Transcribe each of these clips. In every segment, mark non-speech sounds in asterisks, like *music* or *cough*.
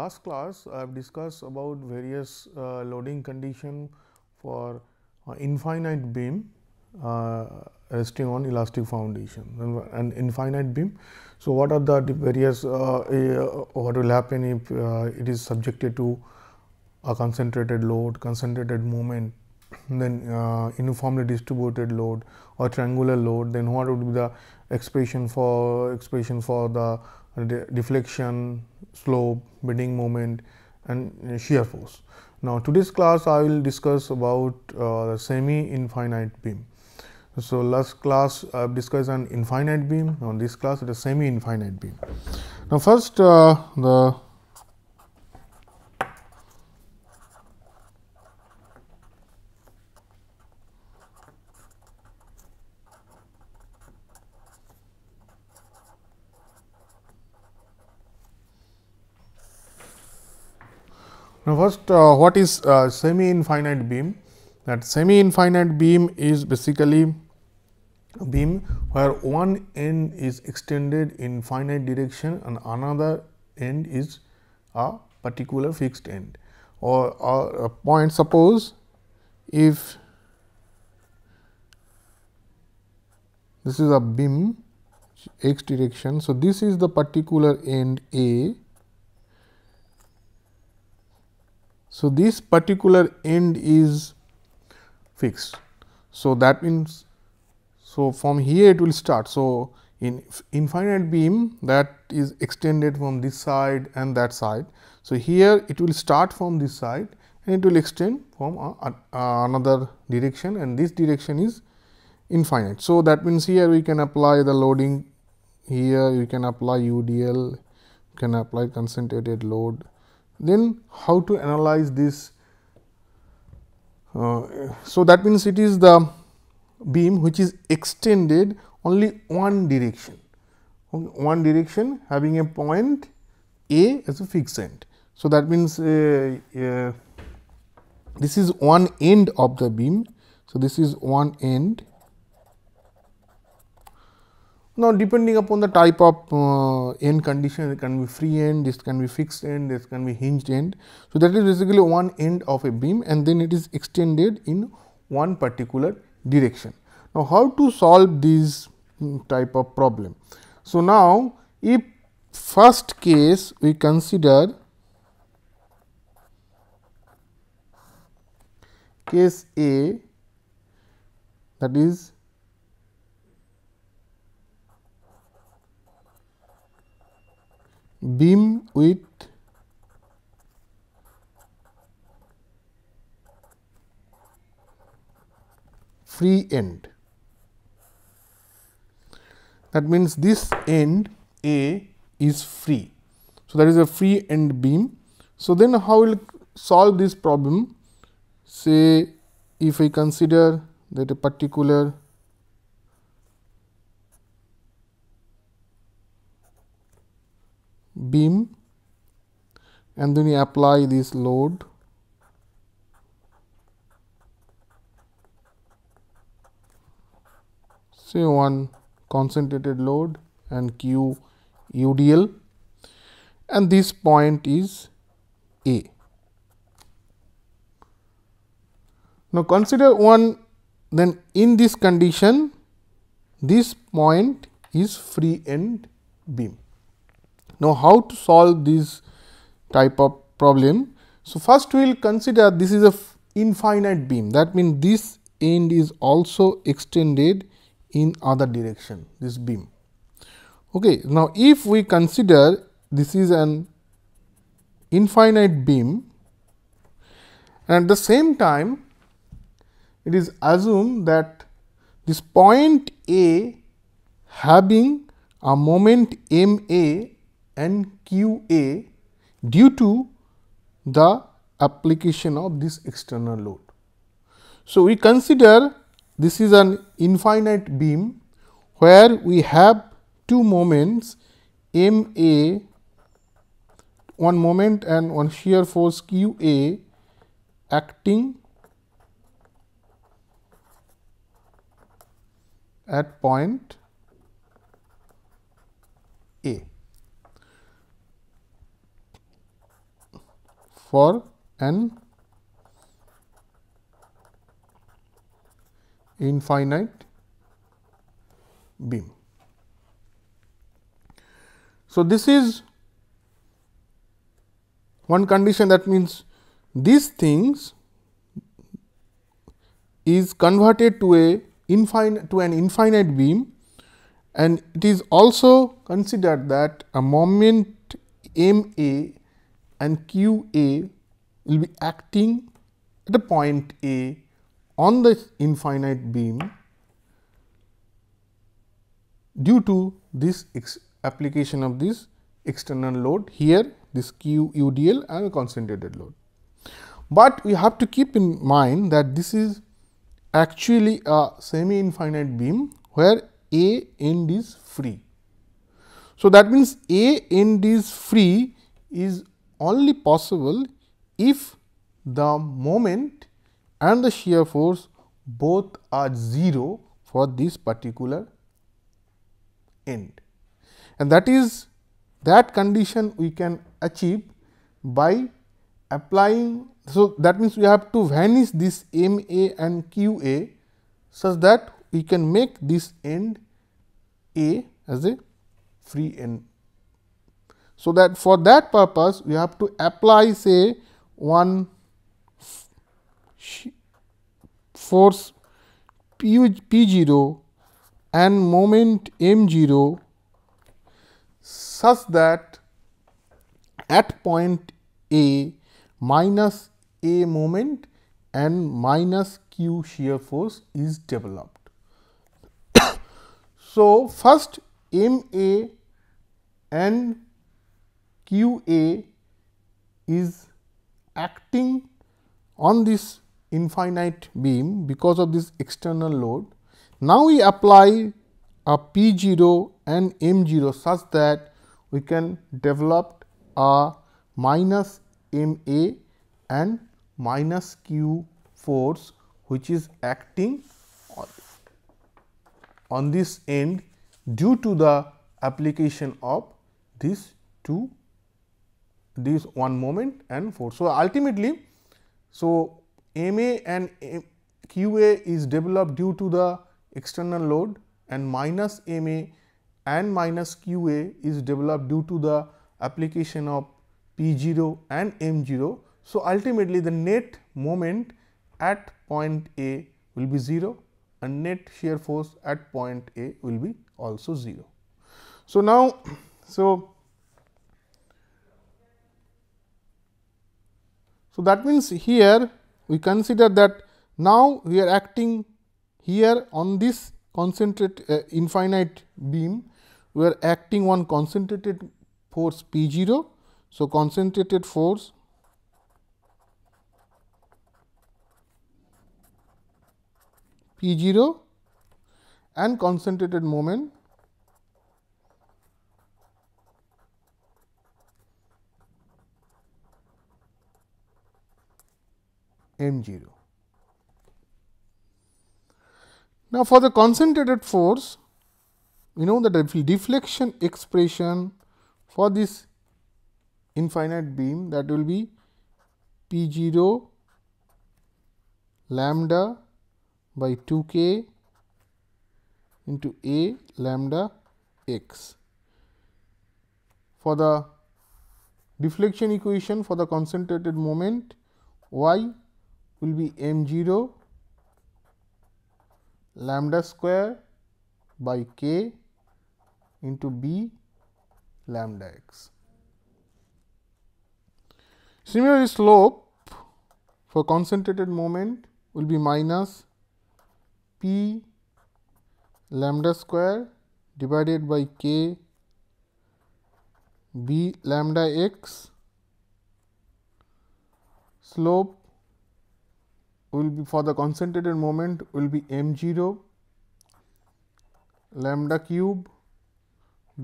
last class, I have discussed about various uh, loading condition for uh, infinite beam uh, resting on elastic foundation and infinite beam. So, what are the various uh, uh, what will happen if it is subjected to a concentrated load, concentrated moment, then uh, uniformly distributed load or triangular load, then what would be the expression for expression for the de deflection, slope, bending moment and shear force. Now, today's class I will discuss about uh, semi infinite beam. So, last class I have discussed an infinite beam, On this class it is semi infinite beam. Now, first uh, the Now, first uh, what is uh, semi infinite beam? That semi infinite beam is basically beam where one end is extended in finite direction and another end is a particular fixed end or, or a uh, point suppose if this is a beam x direction. So, this is the particular end A So, this particular end is fixed. So, that means, so from here it will start. So, in infinite beam that is extended from this side and that side. So, here it will start from this side and it will extend from a, a, another direction and this direction is infinite. So, that means, here we can apply the loading here you can apply UDL, you can apply concentrated load then how to analyze this? Uh, so, that means it is the beam which is extended only one direction, one direction having a point A as a fixed end. So, that means uh, uh, this is one end of the beam. So, this is one end now, depending upon the type of uh, end condition, it can be free end, this can be fixed end, this can be hinged end. So, that is basically one end of a beam and then it is extended in one particular direction. Now, how to solve this mm, type of problem? So, now if first case we consider case A that is beam with free end. That means this end A is free. So, that is a free end beam. So, then how will solve this problem? Say if I consider that a particular beam and then you apply this load say one concentrated load and Q UDL and this point is A. Now consider one then in this condition this point is free end beam. Now, how to solve this type of problem? So, first we will consider this is a infinite beam that means this end is also extended in other direction this beam. Okay. Now, if we consider this is an infinite beam and at the same time it is assumed that this point A having a moment m A NQA due to the application of this external load. So, we consider this is an infinite beam where we have two moments M A one moment and one shear force Q A acting at point for an infinite beam. So, this is one condition that means these things is converted to a infinite to an infinite beam and it is also considered that a moment m a and qa will be acting at a point A on the infinite beam due to this application of this external load here this Q UDL and a concentrated load. But we have to keep in mind that this is actually a semi infinite beam where A end is free. So, that means A end is free is only possible if the moment and the shear force both are 0 for this particular end. And that is that condition we can achieve by applying. So, that means we have to vanish this M A and Q A such that we can make this end A as a free end so, that for that purpose we have to apply say one force P, P0 and moment M0 such that at point A minus A moment and minus Q shear force is developed. *coughs* so, first M A and QA is acting on this infinite beam because of this external load. Now, we apply a P 0 and M 0 such that we can develop a minus M A and minus Q force which is acting on this end due to the application of these two this one moment and force. So, ultimately, so MA and QA is developed due to the external load and minus MA and minus QA is developed due to the application of P0 and M0. So, ultimately the net moment at point A will be 0 and net shear force at point A will be also 0. So, now so So, that means, here we consider that now we are acting here on this concentrate uh, infinite beam, we are acting on concentrated force P 0. So, concentrated force P 0 and concentrated moment m0. Now, for the concentrated force, we know the deflection expression for this infinite beam that will be p 0 lambda by 2 k into a lambda x. For the deflection equation for the concentrated moment y will be m 0 lambda square by k into b lambda x. Similarly, slope for concentrated moment will be minus p lambda square divided by k b lambda x slope will be for the concentrated moment will be m 0 lambda cube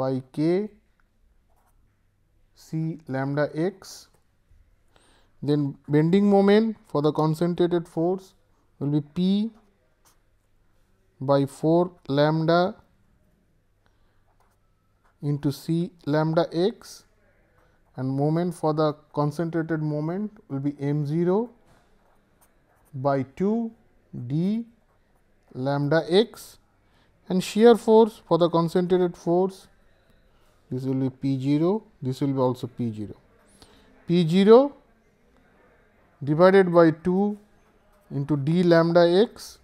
by k c lambda x then bending moment for the concentrated force will be p by 4 lambda into c lambda x and moment for the concentrated moment will be m 0 by 2 d lambda x and shear force for the concentrated force this will be p 0 this will be also p 0 p 0 divided by 2 into d lambda x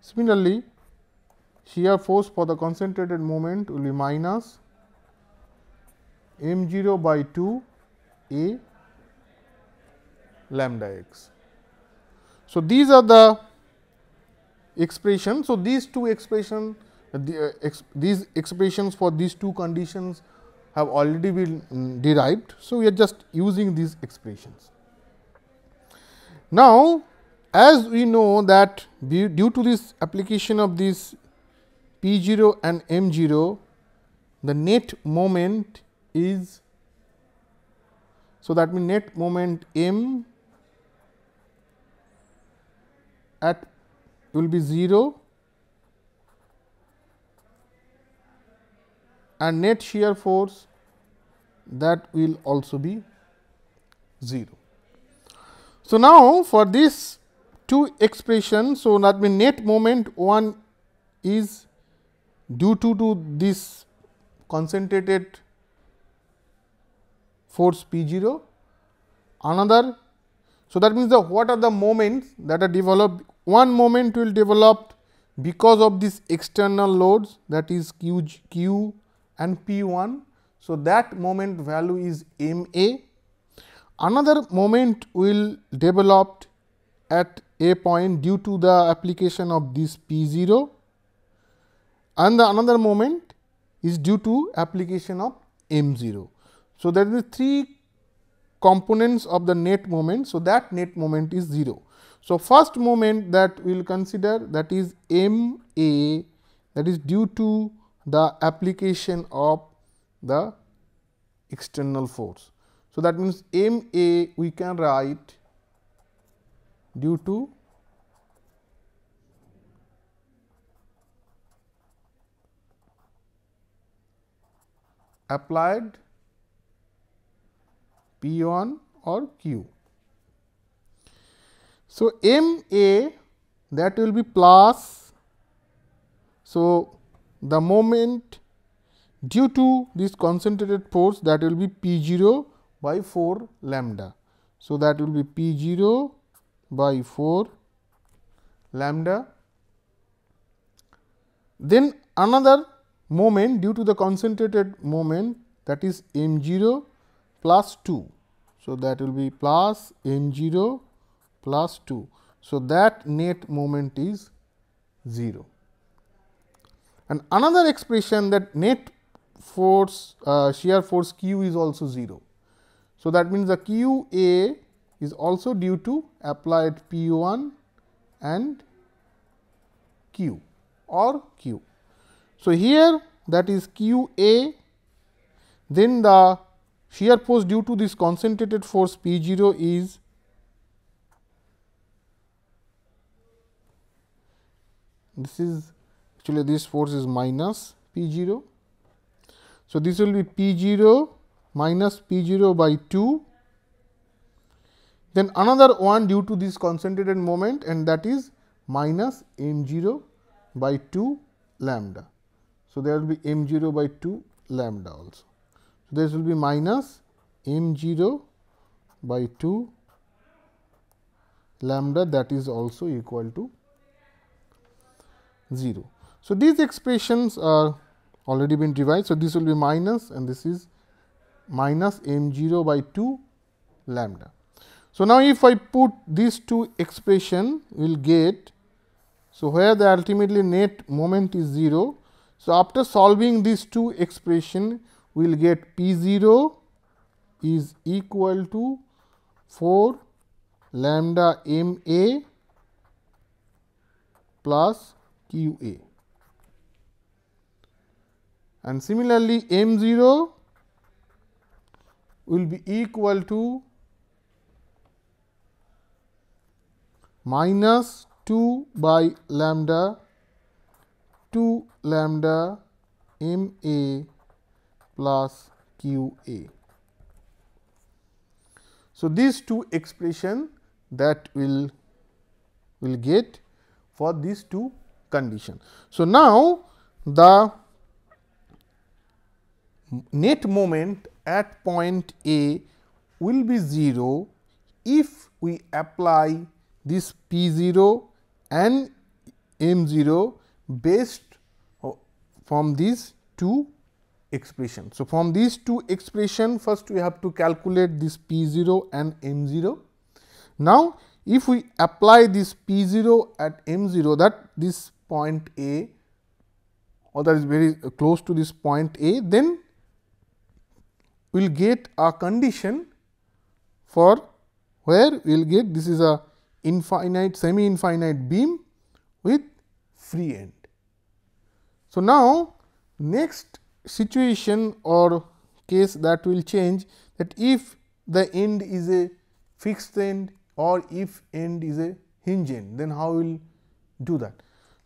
similarly shear force for the concentrated moment will be minus m 0 by 2 a lambda x. So, these are the expression. So, these two expression the, uh, these expressions for these two conditions have already been um, derived. So, we are just using these expressions. Now, as we know that due to this application of this P 0 and m 0, the net moment is. So, that means, net moment m at will be 0 and net shear force that will also be 0. So, now for this two expression, so that means net moment 1 is due to, to this concentrated force P 0, another. So, that means the what are the moments that are developed one moment will develop because of these external loads that is q, q and p 1. So, that moment value is m a. Another moment will develop at a point due to the application of this p 0 and the another moment is due to application of m 0. So, there is three components of the net moment. So, that net moment is 0. So, first moment that we will consider that is M A that is due to the application of the external force. So, that means M A we can write due to applied P 1 or Q. So, M A that will be plus. So, the moment due to this concentrated force that will be P 0 by 4 lambda. So, that will be P 0 by 4 lambda. Then another moment due to the concentrated moment that is m 0 plus 2. So, that will be plus m 0 plus 2. So, that net moment is 0. And another expression that net force uh, shear force q is also 0. So, that means the q a is also due to applied p 1 and q or q. So, here that is q a then the shear force due to this concentrated force p 0 is this is actually this force is minus P 0. So, this will be P 0 minus P 0 by 2 then another one due to this concentrated moment and that is minus m 0 by 2 lambda. So, there will be m 0 by 2 lambda also. So, this will be minus m 0 by 2 lambda that is also equal to 0. So, these expressions are already been derived. So, this will be minus and this is minus m 0 by 2 lambda. So, now if I put these two expression we will get. So, where the ultimately net moment is 0. So, after solving these two expression we will get P 0 is equal to 4 lambda m a plus Ua And similarly, m 0 will be equal to minus 2 by lambda 2 lambda m a plus q a. So, these two expression that will will get for these two condition. So, now the net moment at point A will be 0 if we apply this P 0 and M 0 based from these two expression. So, from these two expression first we have to calculate this P 0 and M 0. Now, if we apply this P 0 at M 0 that this point A or that is very uh, close to this point A, then we will get a condition for where we will get this is a infinite semi infinite beam with free end. So, now next situation or case that will change that if the end is a fixed end or if end is a hinge end then how we will do that.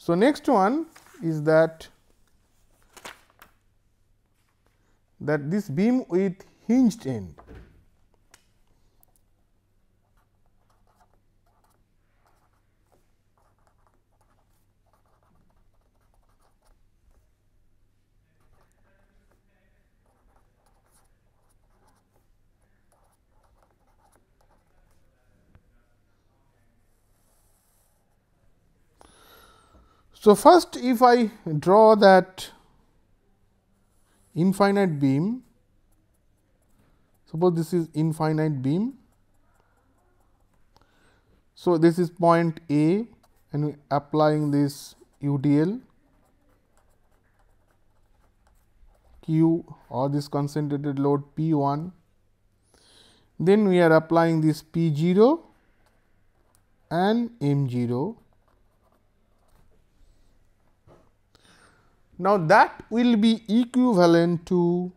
So, next one is that that this beam with hinged end So, first if I draw that infinite beam, suppose this is infinite beam. So, this is point A and applying this UDL Q or this concentrated load P 1. Then we are applying this P 0 and M 0 Now, that will be equivalent to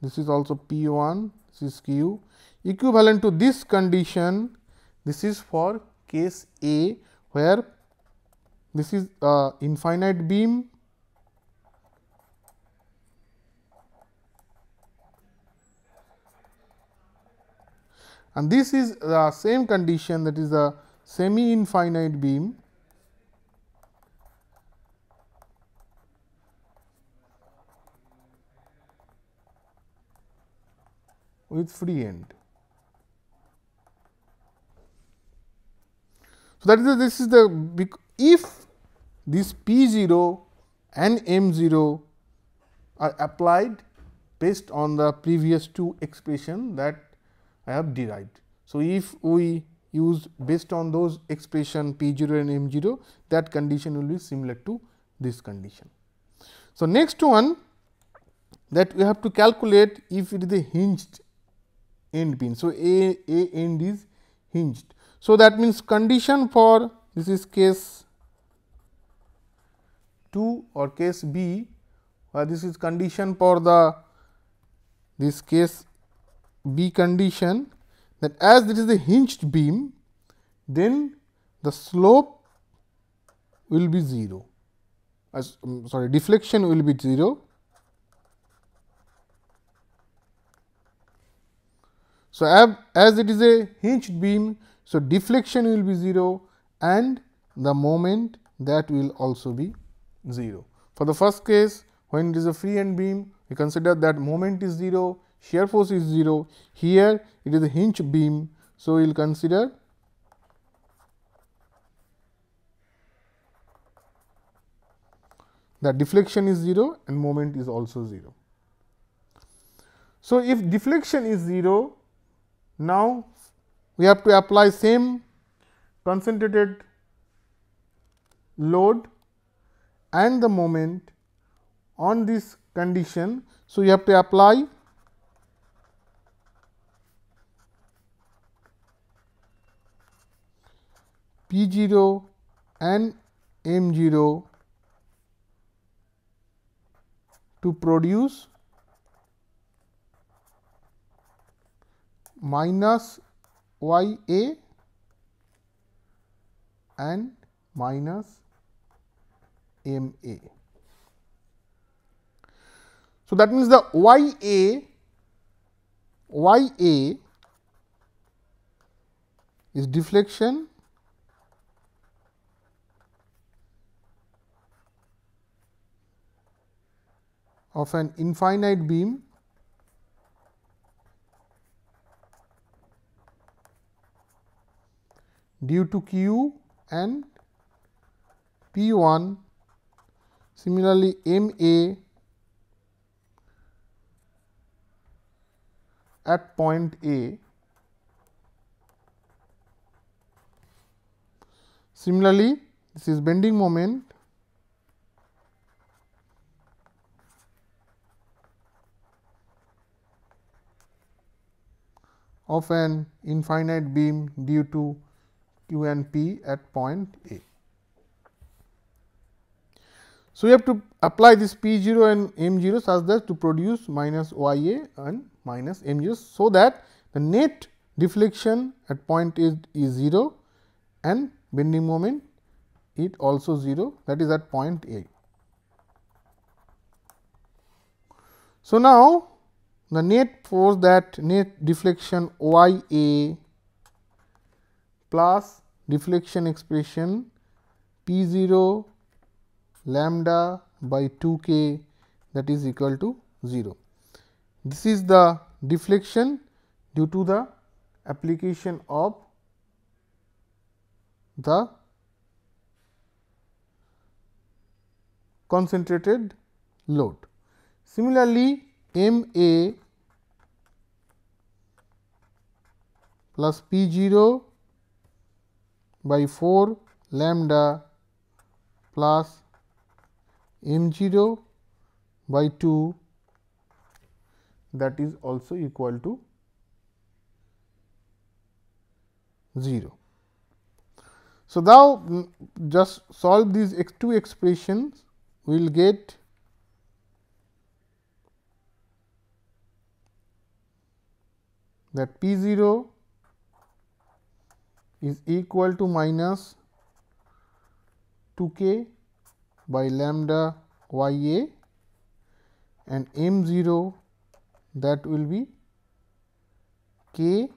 this is also P 1, this is Q equivalent to this condition, this is for case A where this is uh, infinite beam and this is the same condition that is the semi infinite beam with free end. So, that is the, this is the if this P 0 and M 0 are applied based on the previous two expression that I have derived. So, if we use based on those expression P 0 and M 0 that condition will be similar to this condition. So, next one that we have to calculate if it is a hinged end pin. So, a, a end is hinged. So, that means condition for this is case 2 or case B where this is condition for the this case B condition that as this is a hinged beam, then the slope will be 0, as um, sorry deflection will be 0. So, as it is a hinged beam, so deflection will be 0 and the moment that will also be 0. For the first case, when it is a free end beam, we consider that moment is 0 shear force is 0, here it is a hinge beam. So, we will consider the deflection is 0 and moment is also 0. So, if deflection is 0, now we have to apply same concentrated load and the moment on this condition. So, you have to apply P 0 and M 0 to produce minus y a and minus m a. So, that means the y a y a is deflection of an infinite beam due to q and p 1. Similarly, m a at point A. Similarly, this is bending moment of an infinite beam due to q and p at point A. So, we have to apply this p 0 and m 0 such that to produce minus y a and minus m 0. So, that the net deflection at point A is 0 and bending moment it also 0 that is at point A. So, now the net force that net deflection y a plus deflection expression p 0 lambda by 2 k that is equal to 0. This is the deflection due to the application of the concentrated load. Similarly, m a plus p 0 by 4 lambda plus m 0 by 2 that is also equal to 0. So, now mm, just solve these two expressions we will get that P 0 is equal to minus 2 k by lambda y a and m 0 that will be k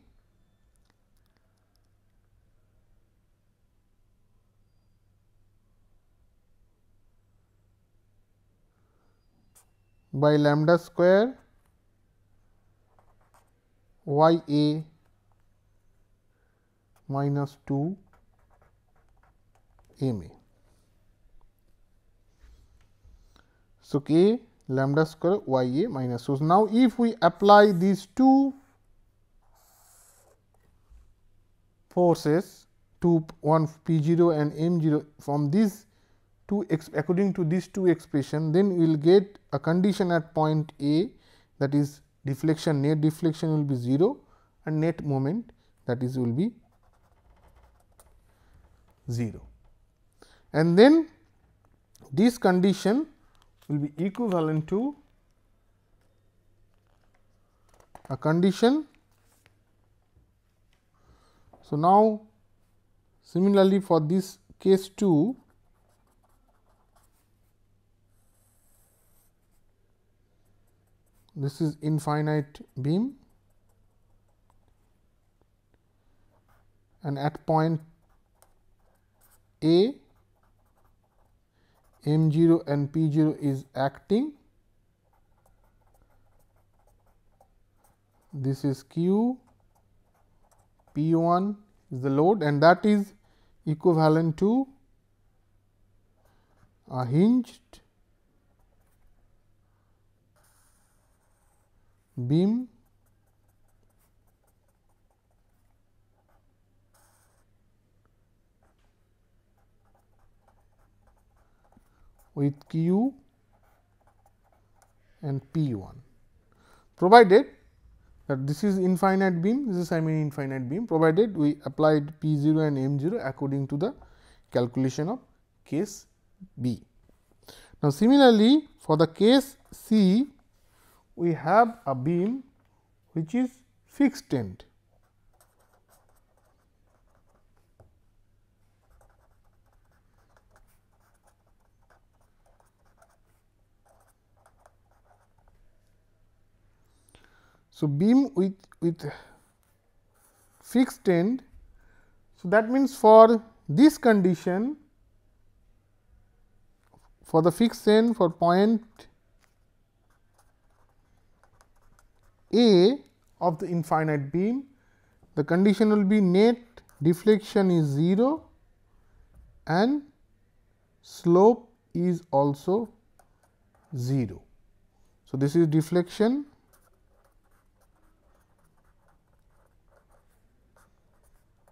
by lambda square y a minus 2 m a. So, k lambda square y a minus 2. So, now, if we apply these two forces to 1 p 0 and m 0 from these two according to these two expression then we will get a condition at point a that is deflection net deflection will be 0 and net moment that is will be 0. And then this condition will be equivalent to a condition. So, now similarly for this case 2 this is infinite beam and at point A m 0 and p 0 is acting this is q p 1 is the load and that is equivalent to a hinged beam with q and p 1 provided that this is infinite beam this is I mean infinite beam provided we applied p 0 and m 0 according to the calculation of case b. Now, similarly for the case c we have a beam which is fixed end. So, beam with, with fixed end. So, that means for this condition for the fixed end for point A of the infinite beam, the condition will be net deflection is 0 and slope is also 0. So, this is deflection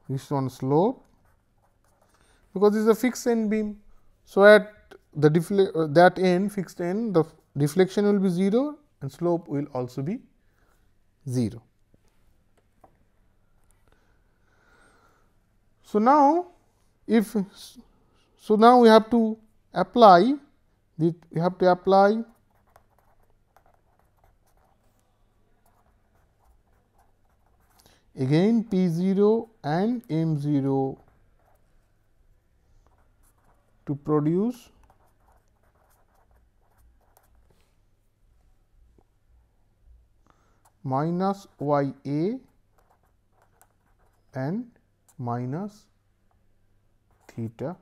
this one slope because this is a fixed end beam. So, at the defle uh, that end fixed end the deflection will be 0 and slope will also be 0. So, now if so now we have to apply the we have to apply again P 0 and M 0 to produce minus y a and minus theta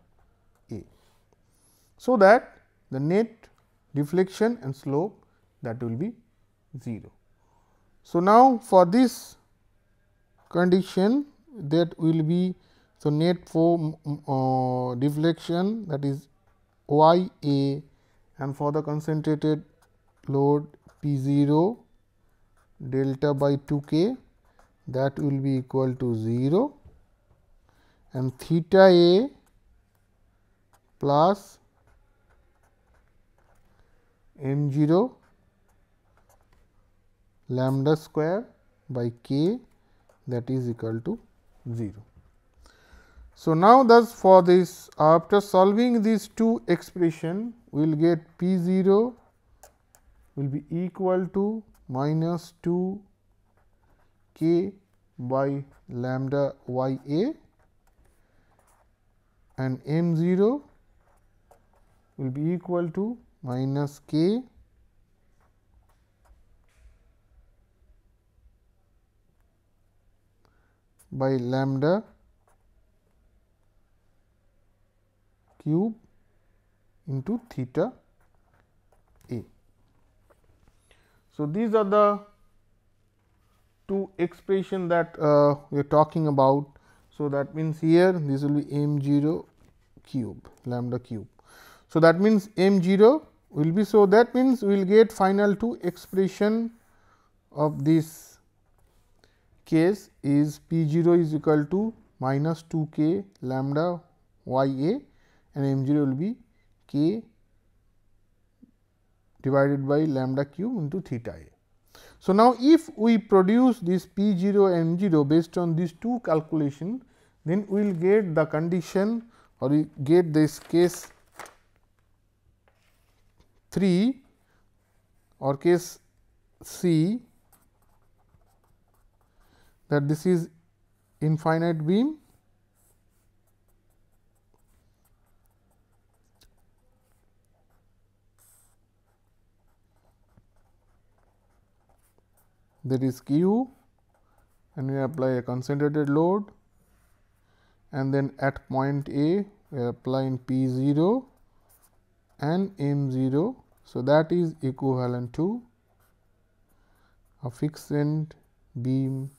a. So, that the net deflection and slope that will be 0. So, now for this condition that will be so net for mm, mm, uh, deflection that is y a and for the concentrated load P 0 delta by 2 k that will be equal to 0 and theta a plus m 0 lambda square by k that is equal to 0. So, now thus for this after solving these two expression we will get p 0 will be equal to minus 2 k by lambda y a and m 0 will be equal to minus k by lambda cube into theta So, these are the two expression that uh, we are talking about. So, that means here this will be m 0 cube lambda cube. So, that means m 0 will be. So, that means we will get final two expression of this case is p 0 is equal to minus 2 k lambda y a and m 0 will be k divided by lambda q into theta a. So, now if we produce this P 0 M 0 based on these two calculation, then we will get the condition or we get this case 3 or case C that this is infinite beam that is Q and we apply a concentrated load and then at point A we are applying P 0 and M 0. So, that is equivalent to a fixed end beam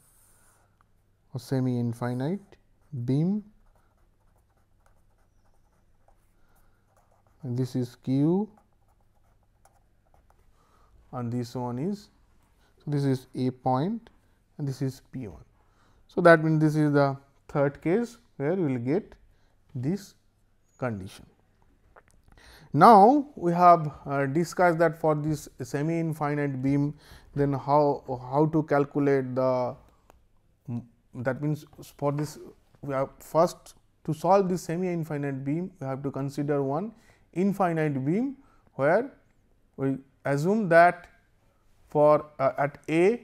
or semi infinite beam and this is Q and this one is this is A point and this is P 1. So, that means this is the third case where we will get this condition. Now, we have uh, discussed that for this semi infinite beam then how, how to calculate the that means for this we have first to solve this semi infinite beam we have to consider one infinite beam where we assume that for uh, at A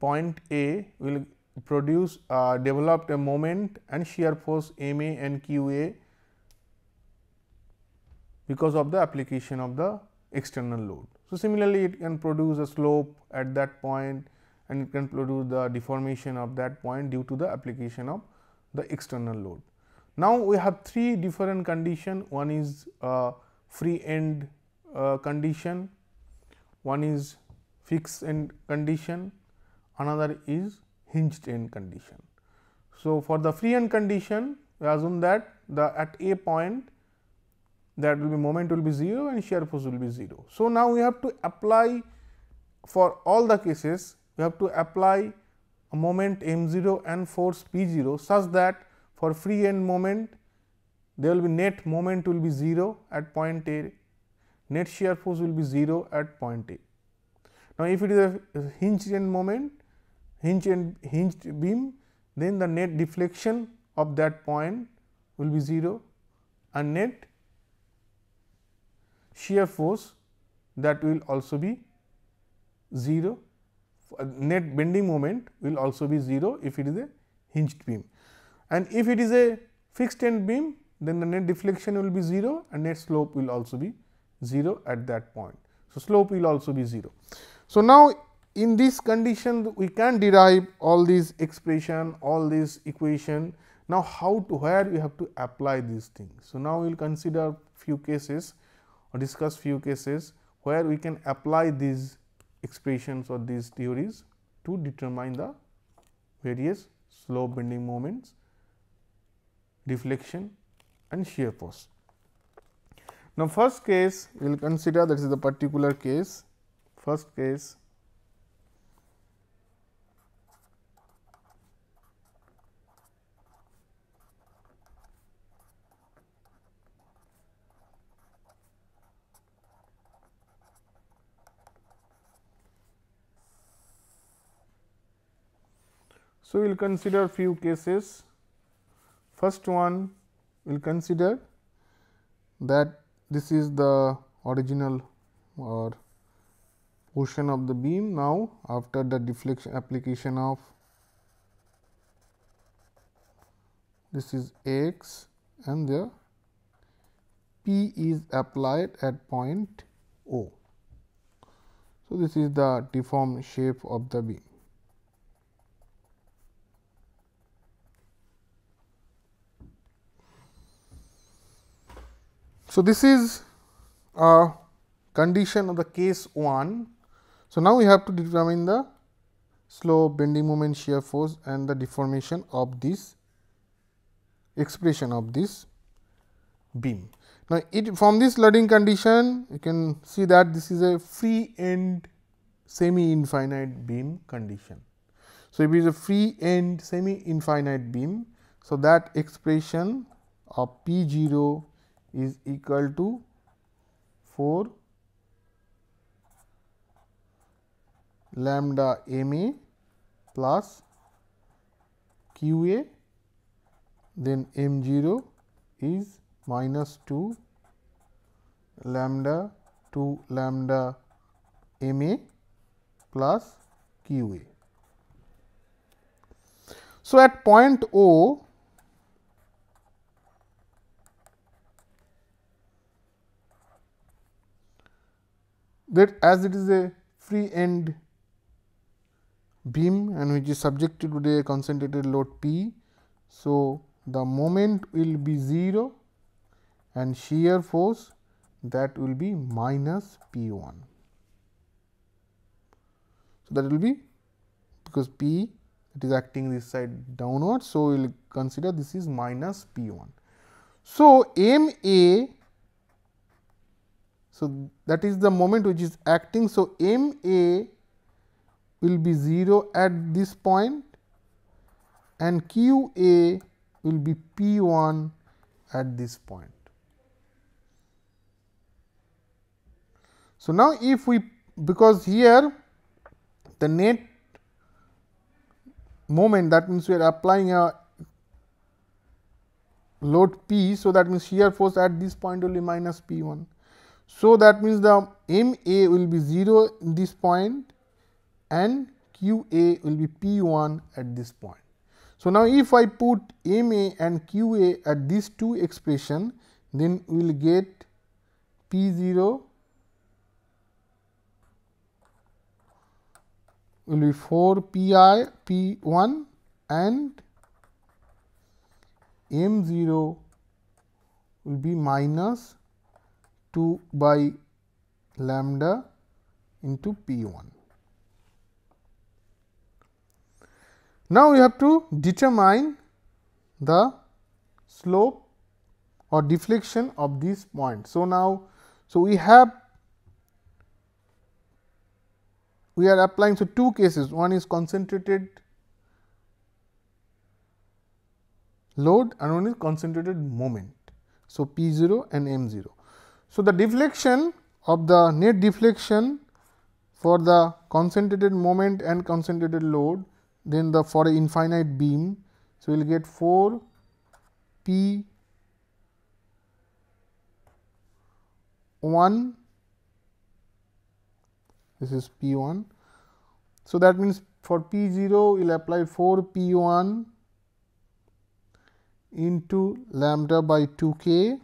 point A will produce uh, developed a moment and shear force M A and Q A because of the application of the external load. So, similarly it can produce a slope at that point and it can produce the deformation of that point due to the application of the external load. Now, we have three different condition one is uh, free end uh, condition, one is fixed end condition, another is hinged end condition. So, for the free end condition we assume that the at a point that will be moment will be 0 and shear force will be 0. So, now we have to apply for all the cases we have to apply a moment m 0 and force p 0 such that for free end moment there will be net moment will be 0 at point A net shear force will be 0 at point A. Now, if it is a hinged end moment, hinged end hinged beam, then the net deflection of that point will be 0 and net shear force that will also be 0, uh, net bending moment will also be 0 if it is a hinged beam. And if it is a fixed end beam, then the net deflection will be 0 and net slope will also be 0 at that point. So, slope will also be 0. So, now in this condition we can derive all these expression, all these equation. Now, how to where we have to apply these things. So, now we will consider few cases or discuss few cases where we can apply these expressions or these theories to determine the various slope bending moments, deflection and shear force. Now, first case we will consider that is the particular case, first case So, we will consider few cases. First one we will consider that this is the original or portion of the beam. Now, after the deflection application of this is x and the P is applied at point O. So, this is the deformed shape of the beam. So, this is a condition of the case 1. So, now we have to determine the slope, bending moment, shear force and the deformation of this expression of this beam. Now, it from this loading condition you can see that this is a free end semi infinite beam condition. So, it is a free end semi infinite beam. So, that expression of P 0 is equal to 4 lambda m a plus q a then m 0 is minus 2 lambda 2 lambda m a plus q a. So, at point O that as it is a free end beam and which is subjected to the concentrated load P. So, the moment will be 0 and shear force that will be minus P 1. So, that will be because P it is acting this side downward. So, we will consider this is minus P 1. So, M A so, that is the moment which is acting. So, m a will be 0 at this point and q a will be p 1 at this point. So, now if we because here the net moment that means we are applying a load P. So, that means shear force at this point will be minus P 1. So, that means the M A will be 0 in this point and Q A will be P 1 at this point. So, now if I put M A and Q A at these two expression then we will get P 0 will be 4 P i P 1 and M 0 will be minus 2 by lambda into P 1. Now, we have to determine the slope or deflection of this point. So, now, so we have we are applying so two cases one is concentrated load and one is concentrated moment. So, P 0 and M 0. So, the deflection of the net deflection for the concentrated moment and concentrated load then the for an infinite beam. So, we will get 4 p 1 this is p 1. So, that means for p 0 we will apply 4 p 1 into lambda by 2 k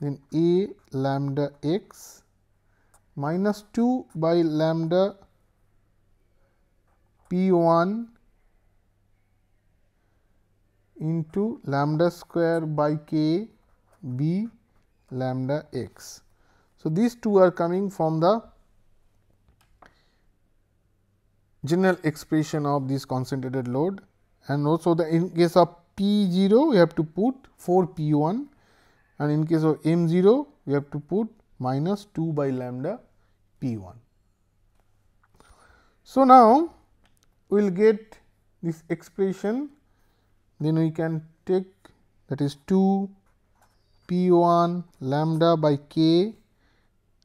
then a lambda x minus 2 by lambda p 1 into lambda square by k b lambda x. So, these two are coming from the general expression of this concentrated load and also the in case of P 0 we have to put 4 P 1 and in case of m 0 we have to put minus 2 by lambda p 1. So, now we will get this expression then we can take that is 2 p 1 lambda by k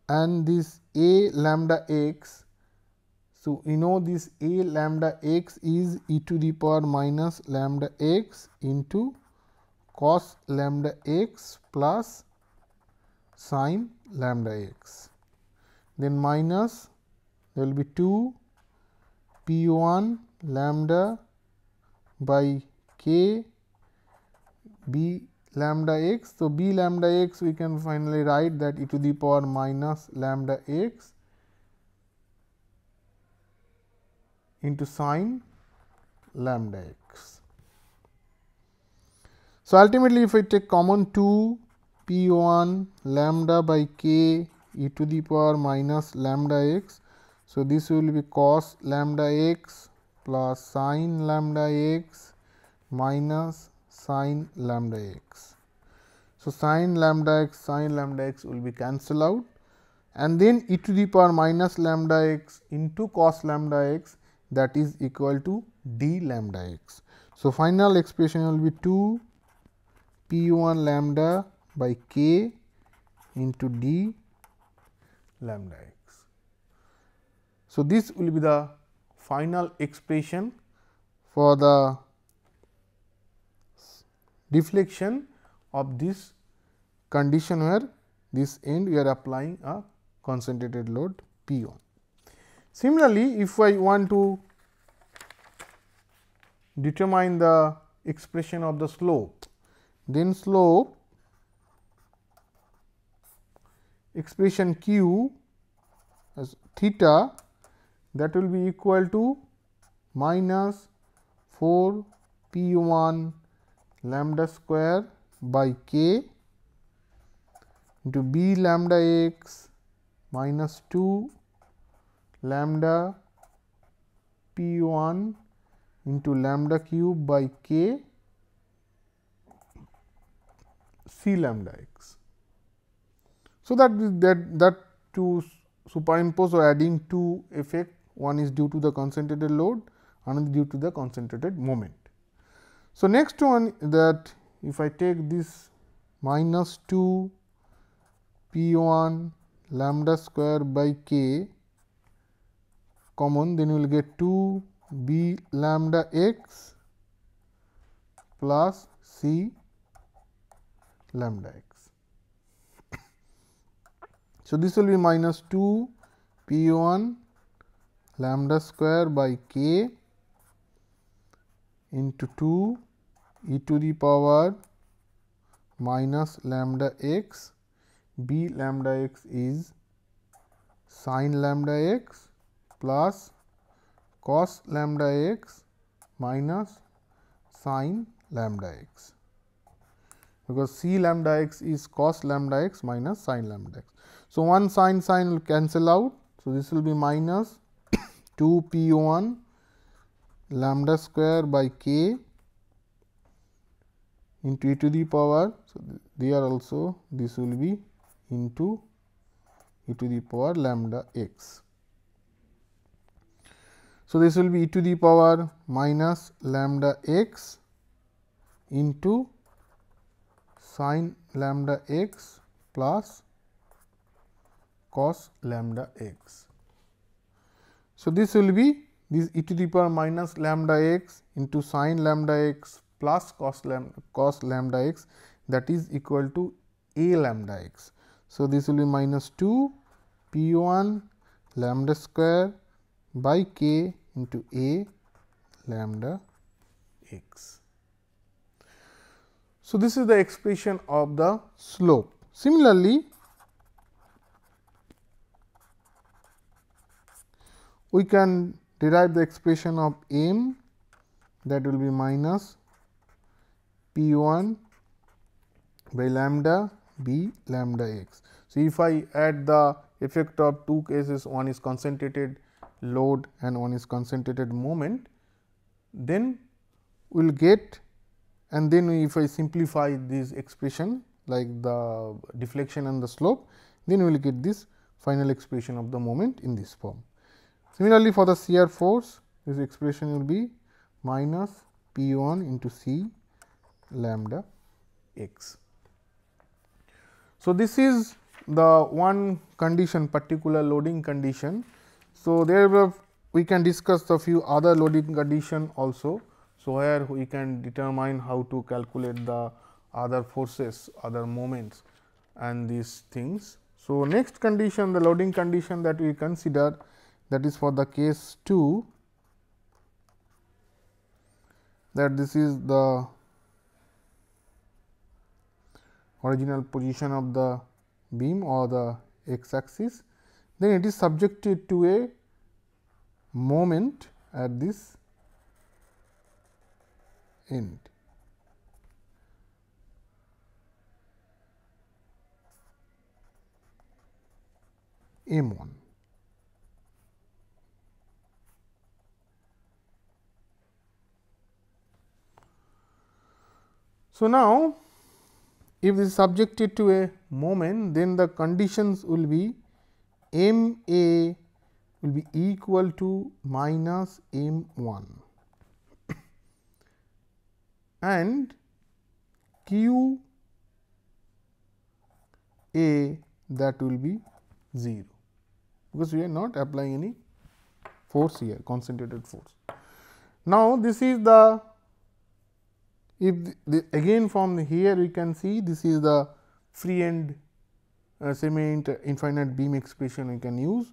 and this a lambda x. So, we know this a lambda x is e to the power minus lambda x into cos lambda x plus sine lambda x. Then minus there will be 2 p 1 lambda by k b lambda x. So, b lambda x we can finally write that e to the power minus lambda x into sine lambda x. So, ultimately if I take common 2 p 1 lambda by k e to the power minus lambda x. So, this will be cos lambda x plus sine lambda x minus sine lambda x. So, sine lambda x sine lambda x will be cancelled out and then e to the power minus lambda x into cos lambda x that is equal to d lambda x. So, final expression will be 2 P1 lambda by K into D lambda x. So, this will be the final expression for the deflection of this condition where this end we are applying a concentrated load P 1. Similarly, if I want to determine the expression of the slope then slope expression q as theta that will be equal to minus 4 p 1 lambda square by k into b lambda x minus 2 lambda p 1 into lambda cube by k C lambda x. So, that that that two superimpose or adding two effect one is due to the concentrated load another due to the concentrated moment. So, next one that if I take this minus 2 p 1 lambda square by k common then you will get 2 b lambda x plus c lambda x. *coughs* So, this will be minus 2 p 1 lambda square by k into 2 e to the power minus lambda x b lambda x is sine lambda x plus cos lambda x minus sine lambda x because c lambda x is cos lambda x minus sin lambda x. So, 1 sin sin will cancel out. So, this will be minus *coughs* 2 p 1 lambda square by k into e to the power. So, there also this will be into e to the power lambda x. So, this will be e to the power minus lambda x into sin lambda x plus cos lambda x. So, this will be this e to the power minus lambda x into sin lambda x plus cos lambda, cos lambda x that is equal to a lambda x. So, this will be minus 2 p 1 lambda square by k into a lambda x. So, this is the expression of the slope. Similarly, we can derive the expression of m that will be minus p 1 by lambda b lambda x. So, if I add the effect of two cases one is concentrated load and one is concentrated moment, then we will get and then if I simplify this expression like the deflection and the slope, then we will get this final expression of the moment in this form. Similarly, for the shear force, this expression will be minus p 1 into c lambda x. So, this is the one condition particular loading condition. So, there we can discuss a few other loading condition also. So, here we can determine how to calculate the other forces, other moments and these things. So, next condition the loading condition that we consider that is for the case 2 that this is the original position of the beam or the x axis then it is subjected to a moment at this end. M1. So, now if this is subjected to a moment then the conditions will be m a will be equal to minus m 1 and q a that will be 0, because we are not applying any force here concentrated force. Now, this is the if the, the, again from here we can see this is the free end uh, semi infinite beam expression we can use.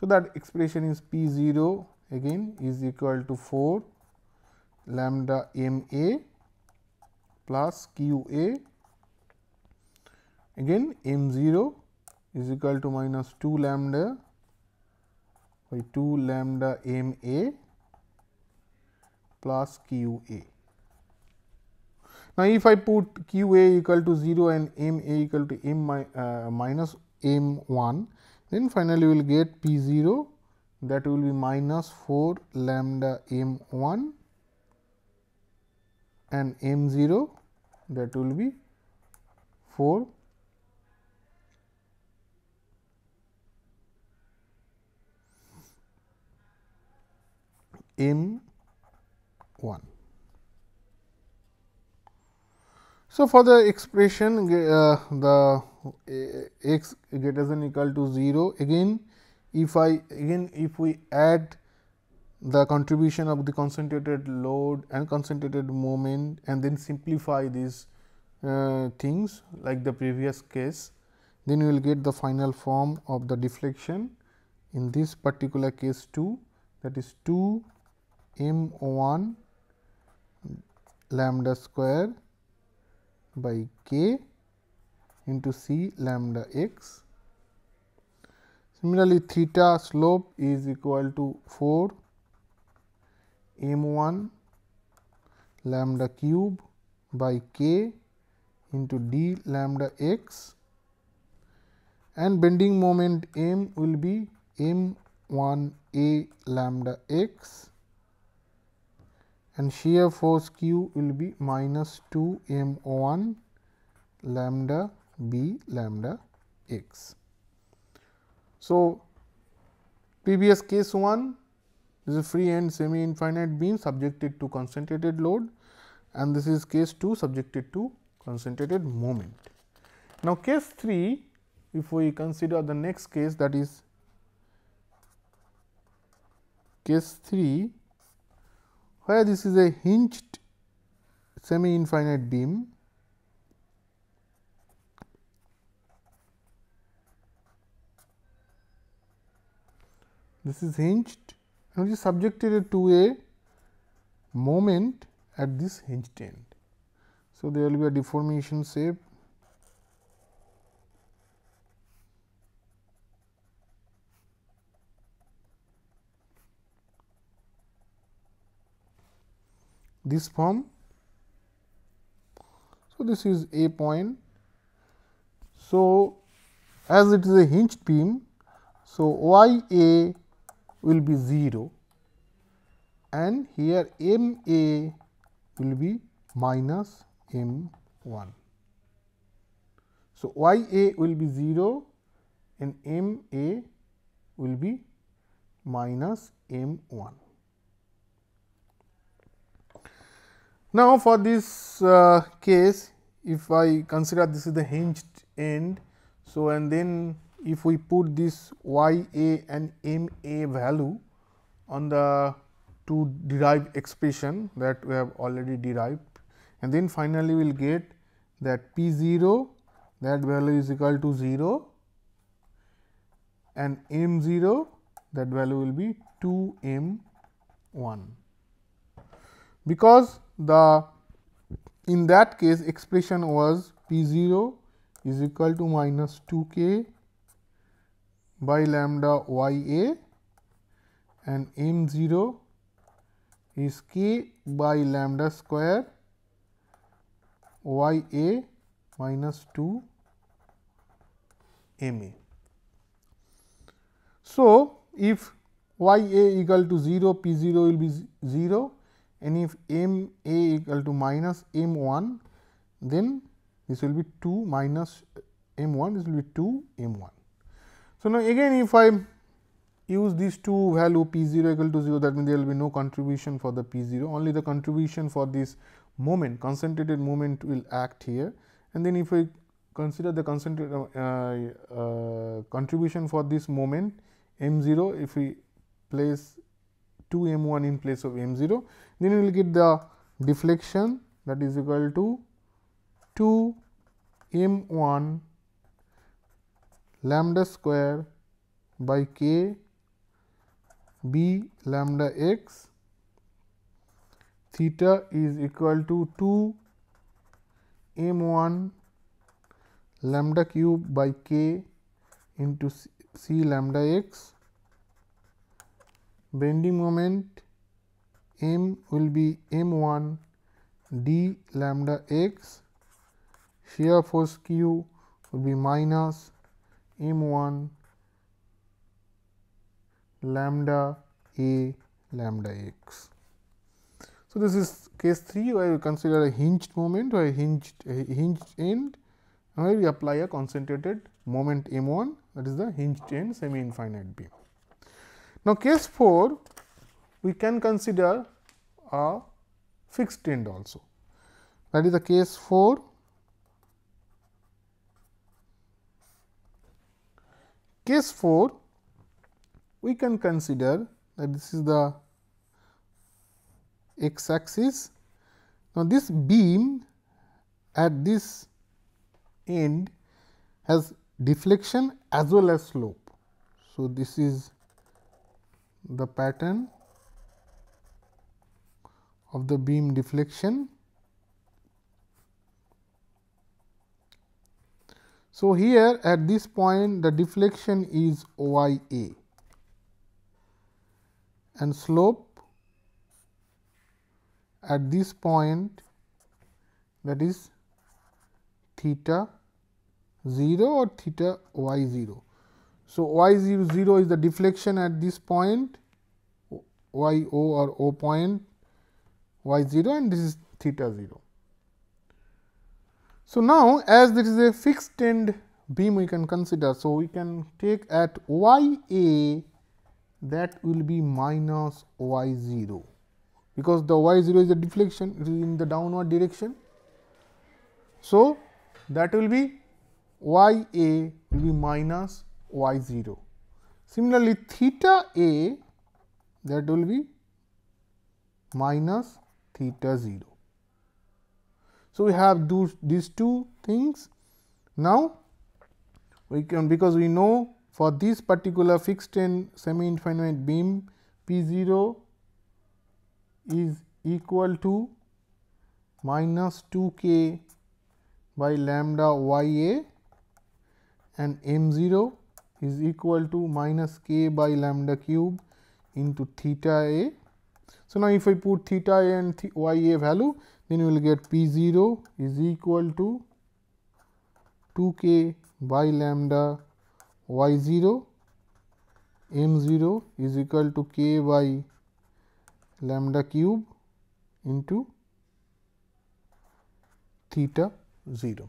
So, that expression is P 0 again is equal to 4 lambda m a plus q a again m 0 is equal to minus 2 lambda by 2 lambda m a plus q a. Now, if I put q a equal to 0 and m a equal to m uh, minus m 1, then finally, we will get p 0 that will be minus 4 lambda m 1 and m 0 that will be 4 m 1. So, for the expression uh, the x greater than equal to 0 again if I again if we add the contribution of the concentrated load and concentrated moment and then simplify these uh, things like the previous case then you will get the final form of the deflection in this particular case 2 that is 2 m 1 lambda square by k into c lambda x. Similarly, theta slope is equal to 4 m 1 lambda cube by k into d lambda x and bending moment m will be m 1 a lambda x and shear force q will be minus 2 m 1 lambda b lambda x. So, previous case 1 this is free and semi infinite beam subjected to concentrated load and this is case 2 subjected to concentrated moment. Now, case 3 if we consider the next case that is case 3 where this is a hinged semi infinite beam this is hinged which is subjected to a moment at this hinged end. So, there will be a deformation shape this form. So, this is a point. So, as it is a hinged beam, so y a will be 0 and here m a will be minus m 1. So, y a will be 0 and m a will be minus m 1. Now, for this uh, case if I consider this is the hinged end. So, and then if we put this y a and m a value on the two derived expression that we have already derived and then finally, we will get that p 0 that value is equal to 0 and m 0 that value will be 2 m 1. Because the in that case expression was p 0 is equal to minus 2 k by lambda y a and m 0 is k by lambda square y a minus 2 m a. So, if y a equal to 0 p 0 will be 0 and if m a equal to minus m 1 then this will be 2 minus m 1 this will be 2 m 1. So, now again if I use these two value p 0 equal to 0 that means, there will be no contribution for the p 0 only the contribution for this moment concentrated moment will act here and then if we consider the concentrated uh, uh, contribution for this moment m 0 if we place 2 m 1 in place of m 0 then we will get the deflection that is equal to 2 m 1 lambda square by k b lambda x theta is equal to 2 m 1 lambda cube by k into c, c lambda x bending moment m will be m 1 d lambda x shear force q will be minus m1 lambda a lambda x. So, this is case 3 where we consider a hinged moment where hinged a hinged end where we apply a concentrated moment m 1 that is the hinged end semi infinite beam. Now, case 4 we can consider a fixed end also that is the case 4 Case 4, we can consider that this is the x axis. Now, this beam at this end has deflection as well as slope. So, this is the pattern of the beam deflection So, here at this point the deflection is O i a and slope at this point that is theta 0 or theta y 0. So, y 0, 0 is the deflection at this point y o or o point y 0 and this is theta 0. So, now as this is a fixed end beam we can consider. So, we can take at y a that will be minus y 0 because the y 0 is a deflection it is in the downward direction. So, that will be y a will be minus y 0. Similarly, theta a that will be minus theta 0. So, we have do these two things. Now, we can because we know for this particular fixed and semi infinite beam P 0 is equal to minus 2 k by lambda y a and m 0 is equal to minus k by lambda cube into theta a so, now if I put theta a and th y a value, then you will get p 0 is equal to 2 k by lambda y 0 m 0 is equal to k by lambda cube into theta 0.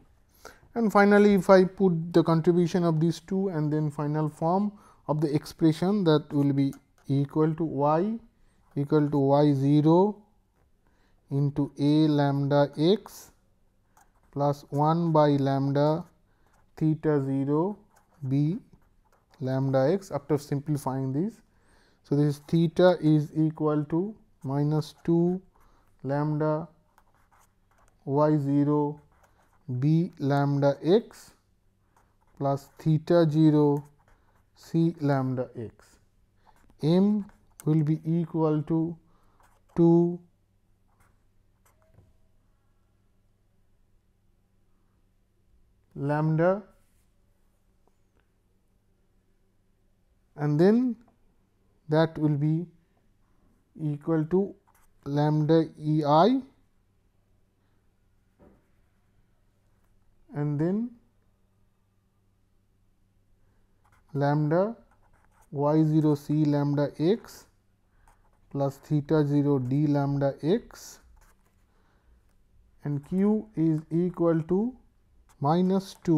And finally, if I put the contribution of these two and then final form of the expression that will be equal to y equal to y 0 into a lambda x plus 1 by lambda theta 0 b lambda x after simplifying this, So, this theta is equal to minus 2 lambda y 0 b lambda x plus theta 0 c lambda x m will be equal to 2 lambda and then that will be equal to lambda E i and then lambda y 0 c lambda x plus theta 0 d lambda x and q is equal to minus 2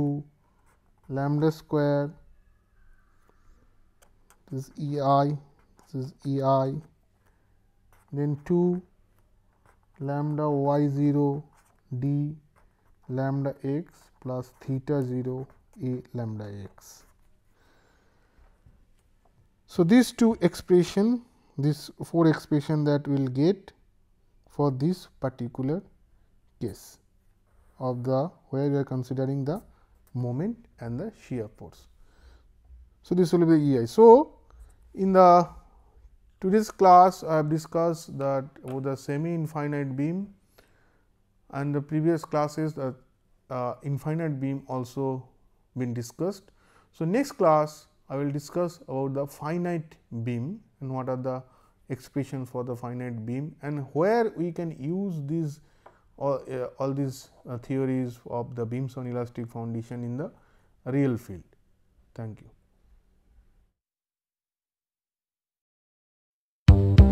lambda square this is E i, this is E i, then 2 lambda y 0 d lambda x plus theta 0 a lambda x. So, these two expression this 4 expression that we will get for this particular case of the where we are considering the moment and the shear force. So, this will be the E i. So, in the today's class I have discussed that about the semi infinite beam and the previous classes the uh, infinite beam also been discussed. So, next class I will discuss about the finite beam and what are the expression for the finite beam and where we can use these all, uh, all these uh, theories of the beams on elastic foundation in the real field. Thank you.